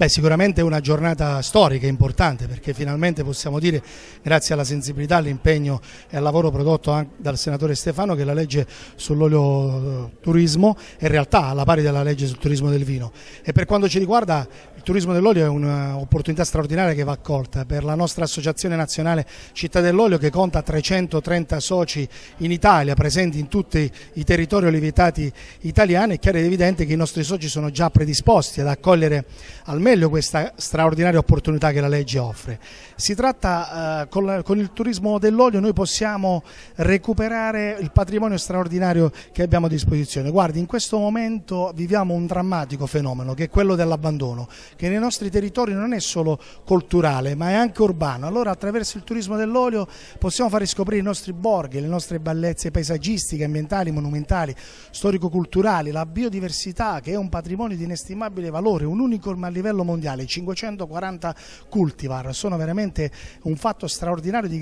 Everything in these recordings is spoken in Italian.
Beh, sicuramente è una giornata storica importante perché finalmente possiamo dire, grazie alla sensibilità, all'impegno e al lavoro prodotto anche dal senatore Stefano, che la legge sull'olio eh, turismo è in realtà alla pari della legge sul turismo del vino. E per quanto ci riguarda, il turismo dell'olio è un'opportunità straordinaria che va accolta per la nostra associazione nazionale Città dell'Olio che conta 330 soci in Italia, presenti in tutti i territori olivetati italiani. È chiaro ed evidente che i nostri soci sono già predisposti ad accogliere almeno meglio questa straordinaria opportunità che la legge offre. Si tratta, eh, con, la, con, il turismo dell'olio noi possiamo recuperare il patrimonio straordinario che abbiamo a disposizione. Guardi, in questo momento viviamo un drammatico fenomeno che è quello dell'abbandono, che nei nostri territori non è solo culturale ma è anche urbano. Allora attraverso il turismo dell'olio possiamo far riscoprire i nostri borghi, le nostre bellezze paesaggistiche, ambientali, monumentali, storico-culturali, la biodiversità che è un patrimonio di inestimabile valore, un unico a livello livello mondiale, 540 cultivar, sono veramente un fatto straordinario di,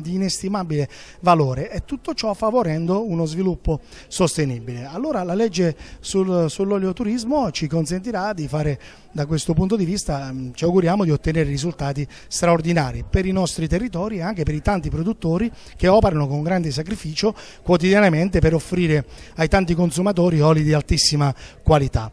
di inestimabile valore e tutto ciò favorendo uno sviluppo sostenibile. Allora la legge sul, sull'olioturismo ci consentirà di fare da questo punto di vista, mm, ci auguriamo di ottenere risultati straordinari per i nostri territori e anche per i tanti produttori che operano con grande sacrificio quotidianamente per offrire ai tanti consumatori oli di altissima qualità.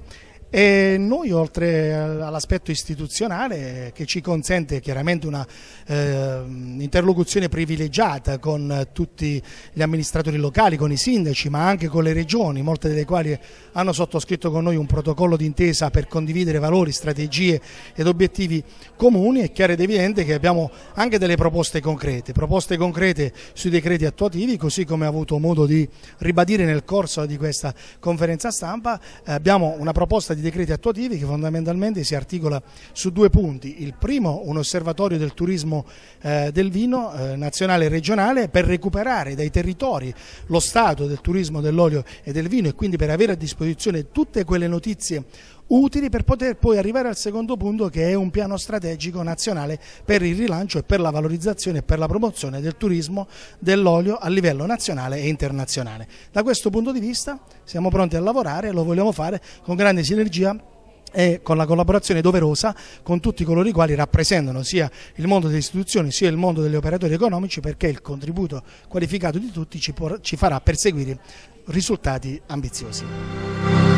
E noi oltre all'aspetto istituzionale che ci consente chiaramente una eh, interlocuzione privilegiata con tutti gli amministratori locali, con i sindaci ma anche con le regioni, molte delle quali hanno sottoscritto con noi un protocollo d'intesa per condividere valori, strategie ed obiettivi comuni, è chiaro ed evidente che abbiamo anche delle proposte concrete, proposte concrete sui decreti attuativi così come ho avuto modo di ribadire nel corso di questa conferenza stampa, eh, abbiamo una proposta di di decreti attuativi che fondamentalmente si articola su due punti. Il primo, un osservatorio del turismo eh, del vino eh, nazionale e regionale per recuperare dai territori lo stato del turismo dell'olio e del vino e quindi per avere a disposizione tutte quelle notizie utili per poter poi arrivare al secondo punto che è un piano strategico nazionale per il rilancio e per la valorizzazione e per la promozione del turismo dell'olio a livello nazionale e internazionale. Da questo punto di vista siamo pronti a lavorare, lo vogliamo fare con grande sinergia e con la collaborazione doverosa con tutti coloro i quali rappresentano sia il mondo delle istituzioni sia il mondo degli operatori economici perché il contributo qualificato di tutti ci, può, ci farà perseguire risultati ambiziosi.